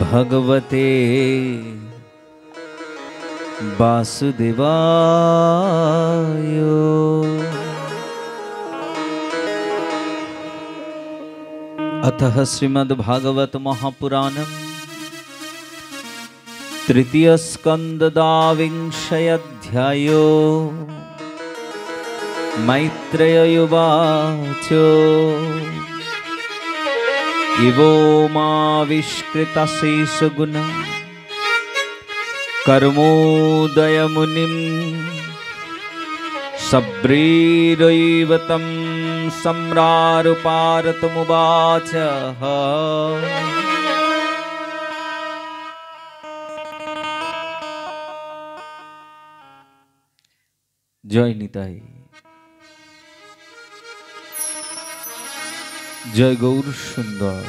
भगवते वासुदेवायो अतः श्रीमद्भागवत महापुराणम् तृतीयस्कन्ददाविंशयध्यायो मैत्रेययुवाचो इवो माविष्कृतशेषगुण कर्मोदयमुनिं शब्रीरैव तं सम्रारुपारतमुवाचः जय निताई জয় গৌর সুন্দর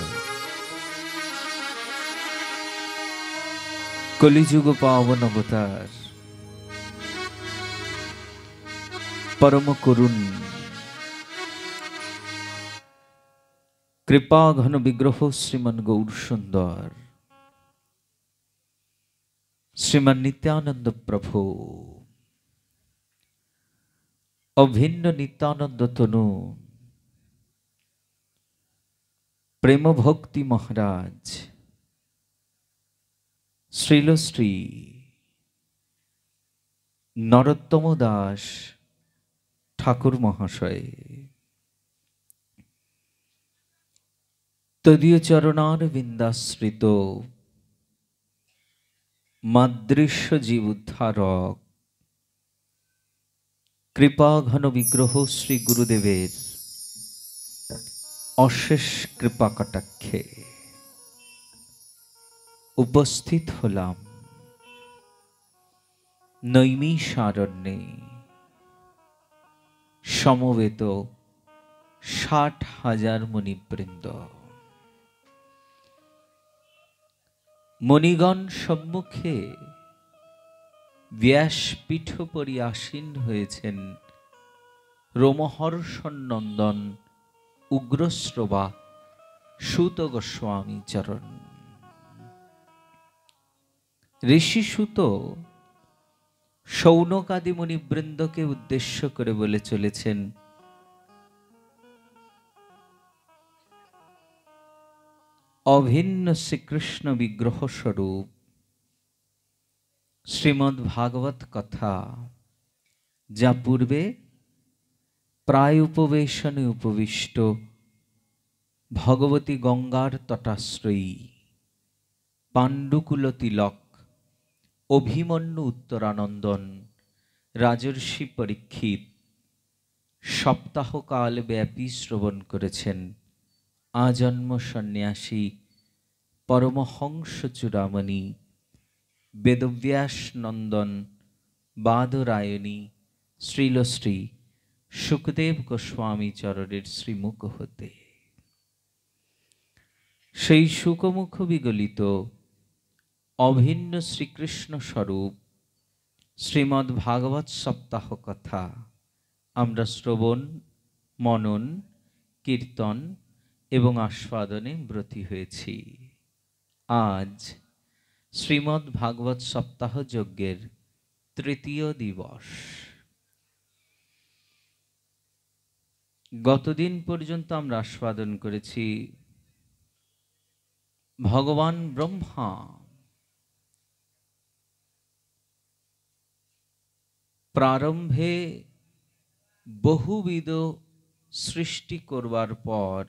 কলিযুগ পাবন অবতার পরম করুণ কৃপা ঘন বিগ্রহ শ্রীমান গৌর সুন্দর শ্রীমান নিত্যানন্দ প্রভু অভিন্ন নিত্যানন্দ তনু প্রেমভক্তি মহারাজ শ্রীলশ্রী নরোত্তম দাস ঠাকুর মহাশয় তদীয় চরণার বিন্দাশ্রিত মাদৃশ্য জীব উদ্ধারক কৃপাঘন বিগ্রহ শ্রী গুরুদেবের অশেষ কৃপা কটাক্ষে উপস্থিত হলাম সারণ্যে সমবেত ষাট হাজার মণিবৃন্দ মণিগণ সম্মুখে ব্যাসপীঠ পরিয়াসীন হয়েছেন রোমহর্ষণ নন্দন উগ্রশ্রবা সুত গোস্বামী চরণ ঋষি সুত সৌনকাদি বৃন্দকে উদ্দেশ্য করে বলে চলেছেন অভিন্ন শ্রীকৃষ্ণ বিগ্রহ স্বরূপ শ্রীমদ্ ভাগবত কথা যা পূর্বে প্রায় উপবেশনে উপবিষ্ট ভগবতী গঙ্গার তটাশ্রয়ী পাণ্ডুকুল তিলক অভিমন্যু উত্তরানন্দন রাজর্ষি পরীক্ষিত সপ্তাহকাল ব্যাপী শ্রবণ করেছেন আজন্ম সন্ন্যাসী পরমহংস চূড়ামণি বেদব্যাস নন্দন বাদরায়ণী শ্রীলশ্রী সুখদেব গোস্বামী চরণের শ্রীমুখ হতে সেই সুখমুখ বিগলিত অভিন্ন শ্রীকৃষ্ণ স্বরূপ শ্রীমদ ভাগবত সপ্তাহ কথা আমরা শ্রবণ মনন কীর্তন এবং আস্বাদনে ব্রতী হয়েছি আজ শ্রীমদ ভাগবত সপ্তাহ যজ্ঞের তৃতীয় দিবস গতদিন পর্যন্ত আমরা আস্বাদন করেছি ভগবান ব্রহ্মা প্রারম্ভে বহুবিধ সৃষ্টি করবার পর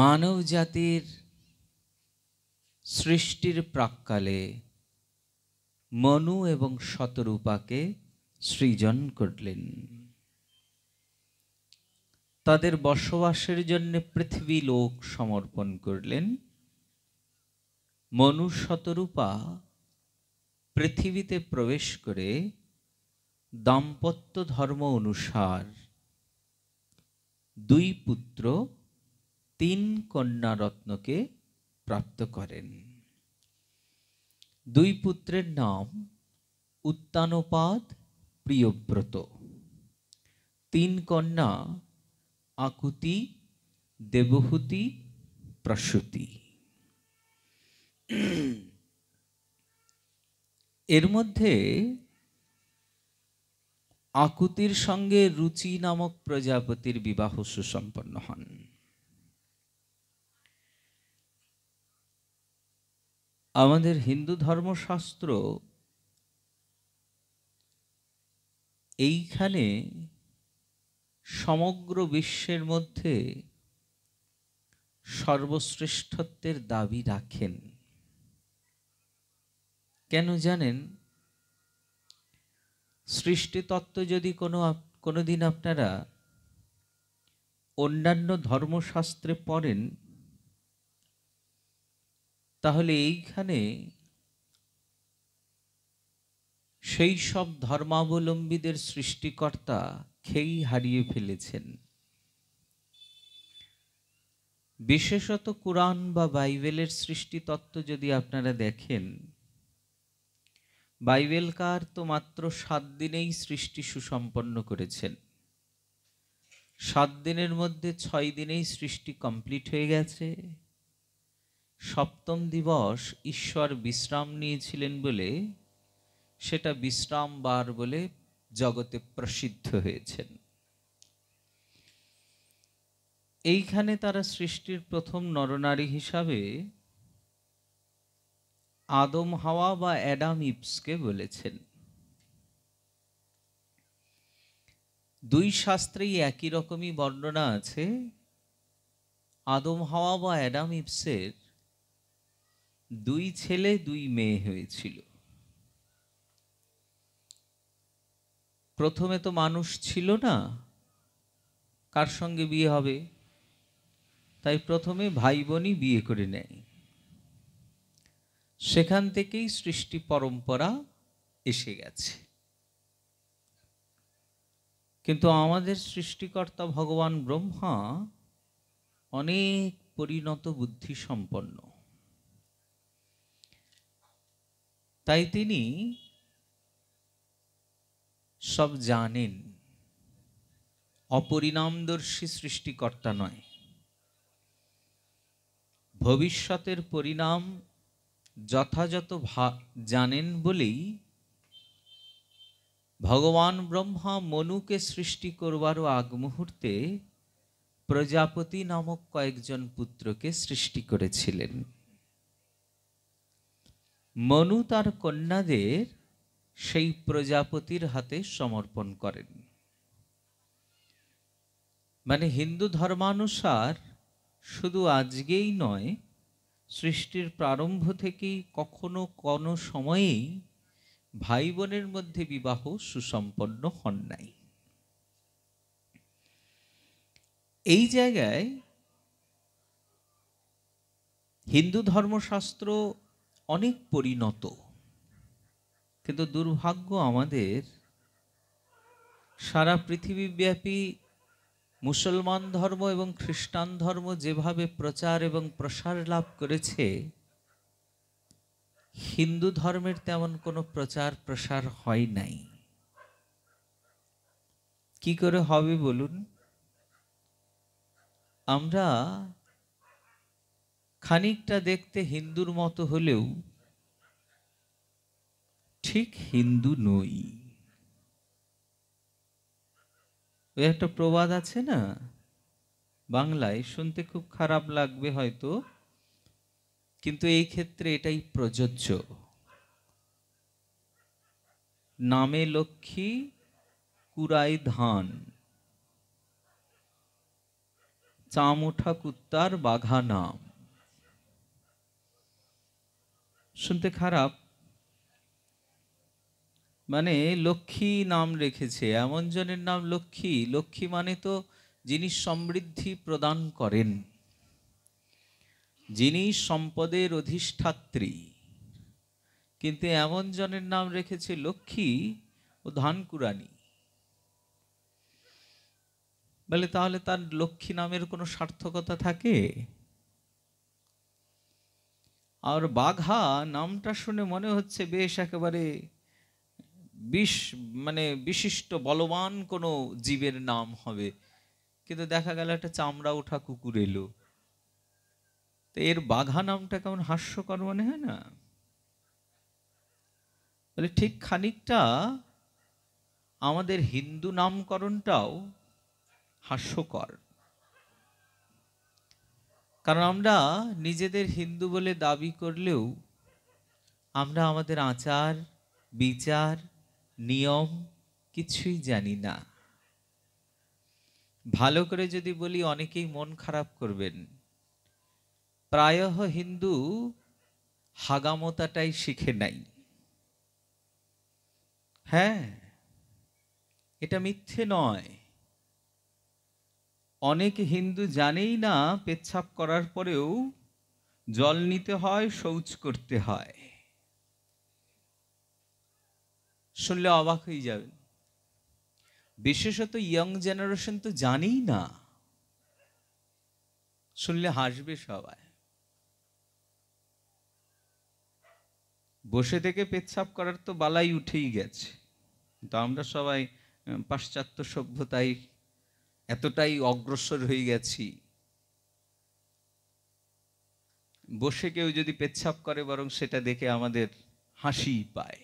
মানব জাতির সৃষ্টির প্রাককালে মনু এবং শতরূপাকে সৃজন করলেন তাদের বসবাসের জন্য পৃথিবী লোক সমর্পণ করলেন মনুষ্যতরূপা পৃথিবীতে প্রবেশ করে দাম্পত্য ধর্ম অনুসার দুই পুত্র তিন কন্যা রত্নকে প্রাপ্ত করেন দুই পুত্রের নাম উত্তানপাদ প্রিয়ব্রত তিন কন্যা আকুতি দেবহূতি প্রসূতি এর মধ্যে আকুতির সঙ্গে রুচি নামক প্রজাপতির বিবাহ সুসম্পন্ন হন আমাদের হিন্দু ধর্মশাস্ত্র এইখানে সমগ্র বিশ্বের মধ্যে সর্বশ্রেষ্ঠত্বের দাবি রাখেন কেন জানেন সৃষ্টিতত্ত্ব যদি কোনো কোনো দিন আপনারা অন্যান্য ধর্মশাস্ত্রে পড়েন তাহলে এইখানে সেই সব ধর্মাবলম্বীদের সৃষ্টিকর্তা খেই হারিয়ে ফেলেছেন বিশেষত কোরআন বা বাইবেলের সৃষ্টিতত্ত্ব যদি আপনারা দেখেন বাইবেলকার তো মাত্র সাত দিনেই সৃষ্টি সুসম্পন্ন করেছেন সাত দিনের মধ্যে ছয় দিনেই সৃষ্টি কমপ্লিট হয়ে গেছে সপ্তম দিবস ঈশ্বর বিশ্রাম নিয়েছিলেন বলে সেটা বিশ্রাম বার বলে জগতে প্রসিদ্ধ হয়েছেন এইখানে তারা সৃষ্টির প্রথম নরনারী হিসাবে আদম হাওয়া বা অ্যাডাম ইপসকে বলেছেন দুই শাস্ত্রেই একই রকমই বর্ণনা আছে আদম হাওয়া বা অ্যাডাম ইপসের দুই ছেলে দুই মেয়ে হয়েছিল প্রথমে তো মানুষ ছিল না কার সঙ্গে বিয়ে হবে তাই প্রথমে ভাই বোনই বিয়ে করে নেয় সেখান থেকেই সৃষ্টি পরম্পরা এসে গেছে কিন্তু আমাদের সৃষ্টিকর্তা ভগবান ব্রহ্মা অনেক পরিণত বুদ্ধি সম্পন্ন তাই তিনি সব জানেন অপরিণামদর্শী সৃষ্টিকর্তা নয় ভবিষ্যতের পরিণাম যথাযথ জানেন বলেই ভগবান ব্রহ্মা মনুকে সৃষ্টি করবারও আগ মুহূর্তে প্রজাপতি নামক কয়েকজন পুত্রকে সৃষ্টি করেছিলেন মনু তার কন্যাদের সেই প্রজাপতির হাতে সমর্পণ করেন মানে হিন্দু ধর্মানুসার শুধু আজকেই নয় সৃষ্টির প্রারম্ভ থেকেই কখনো কোনো সময়েই ভাই বোনের মধ্যে বিবাহ সুসম্পন্ন হন নাই এই জায়গায় হিন্দু ধর্মশাস্ত্র অনেক পরিণত কিন্তু দুর্ভাগ্য আমাদের সারা পৃথিবীব্যাপী মুসলমান ধর্ম এবং খ্রিস্টান ধর্ম যেভাবে প্রচার এবং প্রসার লাভ করেছে হিন্দু ধর্মের তেমন কোনো প্রচার প্রসার হয় নাই কি করে হবে বলুন আমরা খানিকটা দেখতে হিন্দুর মতো হলেও ঠিক হিন্দু নই ওই একটা প্রবাদ আছে না বাংলায় শুনতে খুব খারাপ লাগবে হয়তো কিন্তু এই ক্ষেত্রে এটাই প্রযোজ্য নামে লক্ষ্মী কুরাই ধান ওঠা কুত্তার বাঘা নাম শুনতে খারাপ মানে লক্ষ্মী নাম রেখেছে এমন জনের নাম লক্ষ্মী লক্ষ্মী মানে তো যিনি সমৃদ্ধি প্রদান করেন যিনি সম্পদের অধিষ্ঠাত্রী কিন্তু এমন জনের নাম রেখেছে লক্ষ্মী ও ধানকুরানি বলে তাহলে তার লক্ষ্মী নামের কোনো সার্থকতা থাকে আর বাঘা নামটা শুনে মনে হচ্ছে বেশ একেবারে বিশ মানে বিশিষ্ট বলবান কোনো জীবের নাম হবে কিন্তু দেখা গেল একটা চামড়া ওঠা কুকুর এলো তো এর বাঘা নামটা কেমন হাস্যকর মনে হয় না বলে ঠিক খানিকটা আমাদের হিন্দু নামকরণটাও হাস্যকর কারণ আমরা নিজেদের হিন্দু বলে দাবি করলেও আমরা আমাদের আচার বিচার নিয়ম কিছুই জানি না ভালো করে যদি বলি অনেকেই মন খারাপ করবেন প্রায়হ হিন্দু হাগামতাটাই শিখে নাই হ্যাঁ এটা মিথ্যে নয় অনেক হিন্দু জানেই না পেচ্ছাপ করার পরেও জল নিতে হয় শৌচ করতে হয় শুনলে অবাক হয়ে যাবেন বিশেষত ইয়ং জেনারেশন তো জানেই না শুনলে হাসবে সবাই বসে থেকে পেচ্ছাপ করার তো বালাই উঠেই গেছে তো আমরা সবাই পাশ্চাত্য সভ্যতায় এতটাই অগ্রসর হয়ে গেছি বসে কেউ যদি পেচ্ছাপ করে বরং সেটা দেখে আমাদের হাসি পায়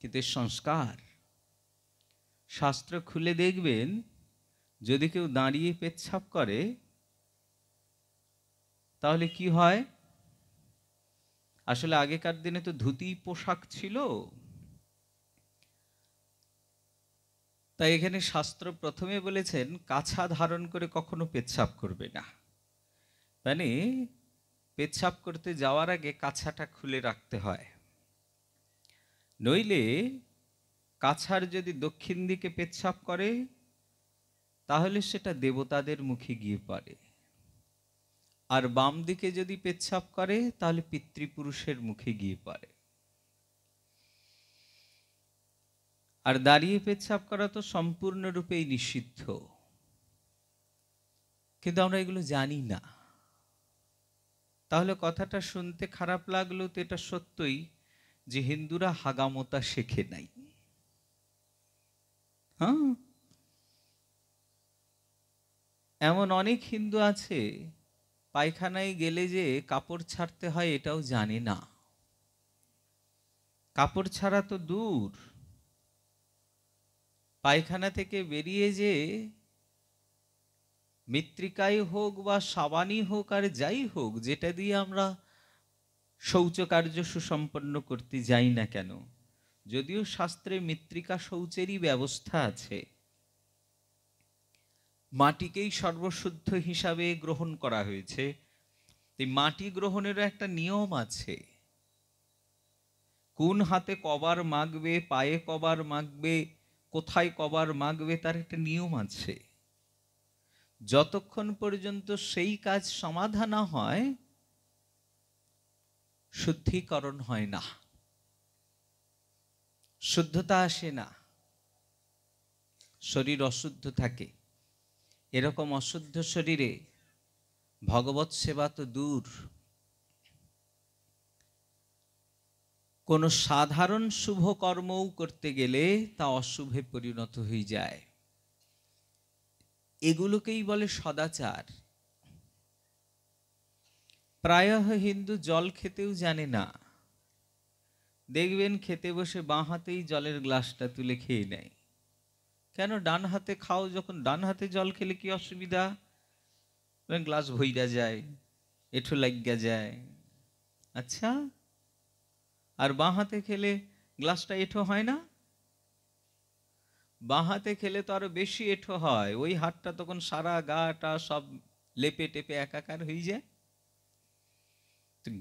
কিন্তু সংস্কার শাস্ত্র খুলে দেখবেন যদি কেউ দাঁড়িয়ে পেচ্ছাপ করে তাহলে কি হয় আসলে আগেকার দিনে তো ধুতি পোশাক ছিল তাই এখানে শাস্ত্র প্রথমে বলেছেন কাছা ধারণ করে কখনো পেচ্ছাপ করবে না মানে পেচ্ছাপ করতে যাওয়ার আগে কাছাটা খুলে রাখতে হয় নইলে কাছার যদি দক্ষিণ দিকে পেচ্ছাপ করে তাহলে সেটা দেবতাদের মুখে গিয়ে পড়ে আর বাম দিকে যদি পেচ্ছাপ করে তাহলে পিতৃপুরুষের মুখে গিয়ে পড়ে আর দাঁড়িয়ে পেচ্ছাপ করা তো সম্পূর্ণরূপেই নিষিদ্ধ কিন্তু আমরা এগুলো জানি না তাহলে কথাটা শুনতে খারাপ লাগলেও তো এটা সত্যই যে হিন্দুরা হাগামতা শেখে নাই হ্যাঁ এমন অনেক হিন্দু আছে পায়খানায় গেলে যে কাপড় ছাড়তে হয় এটাও জানে না কাপড় ছাড়া তো দূর পায়খানা থেকে বেরিয়ে যে মৃত্তিকাই হোক বা সাবানই হোক আর যাই হোক যেটা দিয়ে আমরা শৌচকার্য সুসম্পন্ন করতে যাই না কেন যদিও শাস্ত্রে মৃত্তিকা শৌচেরই ব্যবস্থা আছে মাটিকেই সর্বশুদ্ধ হিসাবে গ্রহণ করা হয়েছে মাটি গ্রহণেরও একটা নিয়ম আছে কোন হাতে কবার মাগবে পায়ে কবার মাগবে কোথায় কবার মাগবে তার একটা নিয়ম আছে যতক্ষণ পর্যন্ত সেই কাজ সমাধানা হয় শুদ্ধিকরণ হয় না শুদ্ধতা আসে না শরীর অশুদ্ধ থাকে এরকম অশুদ্ধ শরীরে ভগবত সেবা তো দূর কোনো সাধারণ শুভ কর্মও করতে গেলে তা অশুভে পরিণত হয়ে যায় এগুলোকেই বলে সদাচার প্রায় হিন্দু জল খেতেও জানে না দেখবেন খেতে বসে বাঁ হাতেই জলের গ্লাসটা তুলে খেয়ে নেয় কেন ডান হাতে খাও যখন ডান হাতে জল খেলে কি অসুবিধা গ্লাস ভইরা যায় এঠো লাগিয়া যায় আচ্ছা আর বাঁ হাতে খেলে গ্লাসটা এঠো হয় না বাঁ হাতে খেলে তো আরো বেশি এঠো হয় ওই হাতটা তখন সারা গাটা সব লেপে টেপে একাকার হয়ে যায়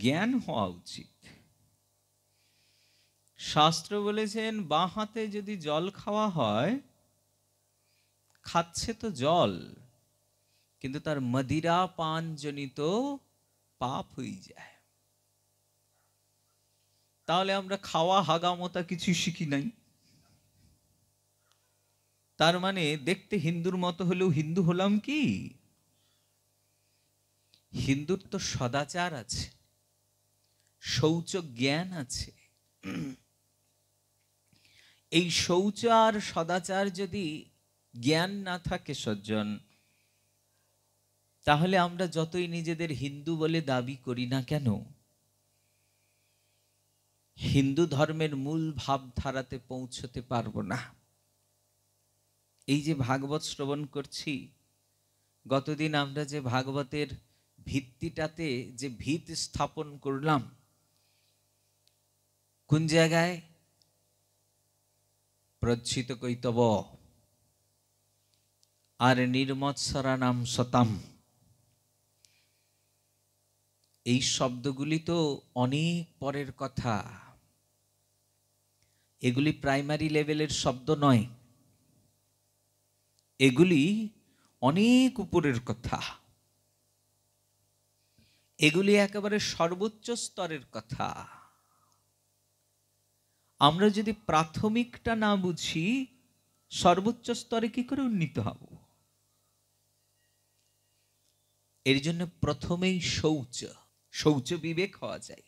জ্ঞান হওয়া উচিত শাস্ত্র বলেছেন বাঁ হাতে যদি জল খাওয়া হয় খাচ্ছে তো জল কিন্তু তার মদিরা পানজনিত পাপ হয়ে যায় তাহলে আমরা খাওয়া হাগামতা কিছু শিখি নাই তার মানে দেখতে হিন্দুর মতো হলেও হিন্দু হলাম কি হিন্দুর তো সদাচার আছে শৌচ জ্ঞান আছে এই শৌচ আর সদাচার যদি জ্ঞান না থাকে সজ্জন তাহলে আমরা যতই নিজেদের হিন্দু বলে দাবি করি না কেন হিন্দু ধর্মের মূল ভাবধারাতে পৌঁছতে পারবো না এই যে ভাগবত শ্রবণ করছি গতদিন আমরা যে ভাগবতের ভিত্তিটাতে যে ভিত স্থাপন করলাম কোন জায়গায় প্রচ্ছিত কৈতব আর নির্মৎসরানাম শতাম এই শব্দগুলি তো অনেক পরের কথা এগুলি প্রাইমারি লেভেলের শব্দ নয় এগুলি অনেক উপরের কথা এগুলি একেবারে সর্বোচ্চ স্তরের কথা আমরা যদি প্রাথমিকটা না বুঝি সর্বোচ্চ স্তরে কি করে উন্নীত হব এর জন্য প্রথমেই শৌচ শৌচ বিবেক হওয়া যায়